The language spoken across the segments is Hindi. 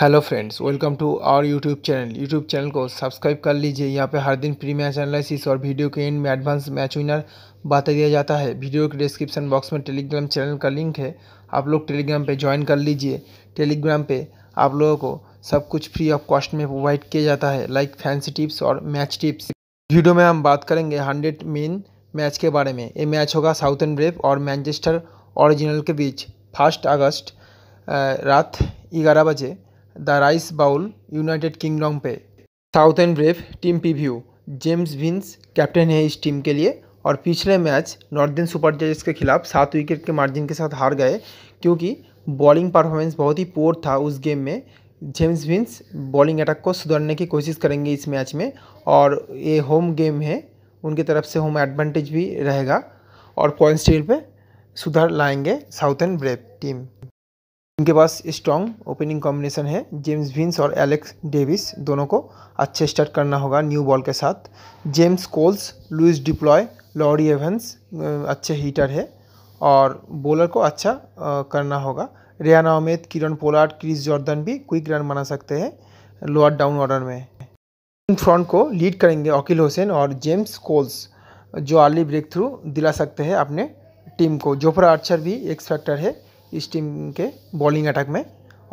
hello friends welcome to our YouTube channel YouTube channel को सब्सक्राइब कर लीजिए यहाँ पे हर दिन प्री मैच एनालिसिस और वीडियो के एंड में एडवांस मैच विनर बता दिया जाता है वीडियो के डिस्क्रिप्शन बॉक्स में टेलीग्राम चैनल का लिंक है आप लोग टेलीग्राम पे ज्वाइन कर लीजिए टेलीग्राम पर आप लोगों को सब कुछ फ्री ऑफ कॉस्ट में प्रोवाइड किया जाता है लाइक फैंसी टिप्स और मैच टिप्स वीडियो में हम बात करेंगे हंड्रेड मेन मैच के बारे में ये मैच होगा साउथ एंड ब्रेव और मैनचेस्टर ऑरिजिनल के बीच फर्स्ट अगस्त रात ग्यारह बजे the Rose Bowl United Kingdom पे Southern Brave team preview James Vince captain है इस टीम के लिए और पिछले मैच नॉर्दर्न सुपर जजेस के खिलाफ सात विकेट के मार्जिन के साथ हार गए क्योंकि बॉलिंग परफॉर्मेंस बहुत ही पोर था उस गेम में जेम्स विंस बॉलिंग अटैक को सुधारने की कोशिश करेंगे इस मैच में और ये होम गेम है उनकी तरफ से होम एडवांटेज भी रहेगा और पॉइंट स्टेल पे सुधार लाएंगे साउथ एंड ब्रेफ टीम इनके पास स्ट्रॉन्ग ओपनिंग कॉम्बिनेशन है जेम्स विंस और एलेक्स डेविस दोनों को अच्छे स्टार्ट करना होगा न्यू बॉल के साथ James Coles Leus du Plooy Laurie Evans अच्छे हीटर है और बॉलर को अच्छा करना होगा Rehan Ahmed Kieron Pollard Chris Jordan भी क्विक रन बना सकते हैं लोअर डाउन ऑर्डर में इन फ्रंट को लीड करेंगे अकील हुसैन और जेम्स कोल्स जो अर्ली ब्रेक थ्रू दिला सकते हैं अपने टीम को जोफ्रा आर्चर भी एक्स फैक्टर है इस टीम के बॉलिंग अटैक में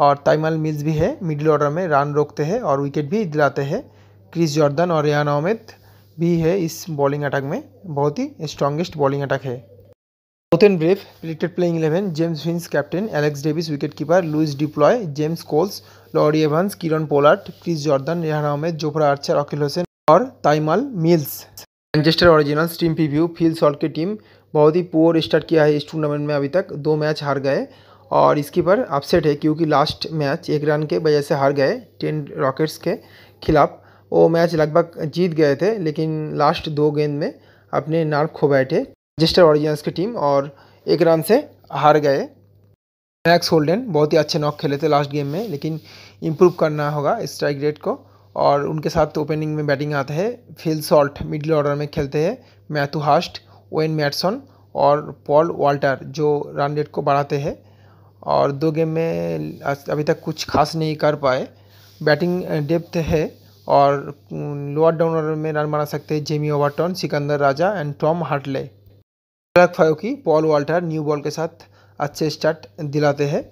और ताइमल मिल्स भी है मिडिल ऑर्डर में रन रोकते हैं और विकेट भी दिलाते हैं क्रिस जॉर्दन और रियान अहमद भी है इस बॉलिंग अटैक में बहुत ही स्ट्रॉन्गेस्ट बॉलिंग अटैक है Southern Brave predicted playing eleven James Vince captain Alex Davies wicket keeper Leus du Plooy James Coles Laurie Evans Kieron Pollard Chris Jordan Rehan Ahmed Jofra Archer Akeal Hosein और Tymal Mills Manchester Originals team view Phil Salt की टीम बहुत ही पुअर स्टार्ट किया है इस टूर्नामेंट में अभी तक दो मैच हार गए और इसके पर अपसेट है क्योंकि लास्ट मैच एक रन के वजह से हार गए टेन रॉकेट्स के खिलाफ वो मैच लगभग जीत गए थे लेकिन लास्ट दो गेंद में अपने नार्व खो बैठे जेस्टर ऑरिजिनल्स की टीम और एक रन से हार गए मैक्स होल्डन बहुत ही अच्छे नॉक खेले थे लास्ट गेम में लेकिन इम्प्रूव करना होगा स्ट्राइक रेट को और उनके साथ ओपनिंग में बैटिंग आता है फिल सॉल्ट मिडिल ऑर्डर में खेलते हैं मैथू हास्ट ओन मैटसन और पॉल वाल्टर जो रन रेट को बढ़ाते हैं और दो गेम में अभी तक कुछ खास नहीं कर पाए बैटिंग डेप्थ है और लोअर डाउन ऑर्डर में रन बना सकते हैं Jamie Overton Sikandar Raza and Tom Hartley की पॉल वाल्टर न्यू बॉल के साथ अच्छे स्टार्ट दिलाते हैं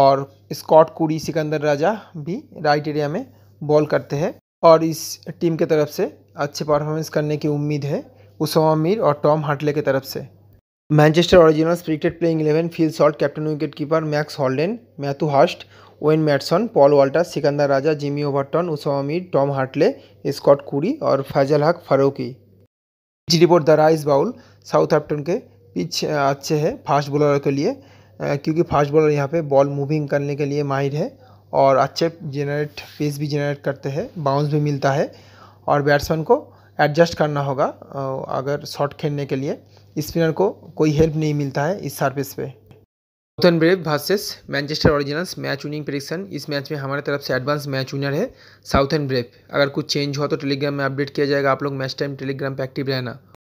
और स्कॉट कुड़ी सिकंदर राजा भी राइट एरिया में बॉल करते हैं और इस टीम के तरफ से अच्छे परफॉर्मेंस करने की उम्मीद है उसामा मीर और टॉम हार्टले की तरफ से Manchester Originals cricket playing eleven Phil Salt captain wicket keeper Max Holden Matthew Hurst Wayne Madsen Paul Walter Sikandar Raza Jamie Overton Usama Mir Tom Hartley Scott Currie और Fazal Haq Farooqi pitch report the Rose Bowl South Southampton के पिच अच्छे है फास्ट बॉलर के लिए क्योंकि फास्ट बॉलर यहाँ पे बॉल मूविंग करने के लिए माहिर है और अच्छे जेनरेट पेस भी जेनरेट करते हैं बाउंस भी मिलता है और बैट्समैन को एडजस्ट करना होगा अगर शॉट खेलने के लिए स्पिनर को कोई हेल्प नहीं मिलता है इस सर्विस पे Southern Brave versus Manchester Originals match winning prediction इस मैच में हमारे तरफ से एडवांस मैच विनर है साउथ एंड ब्रेव अगर कुछ चेंज हुआ तो टेलीग्राम में अपडेट किया जाएगा आप लोग मैच टाइम टेलीग्राम पर एक्टिव रहना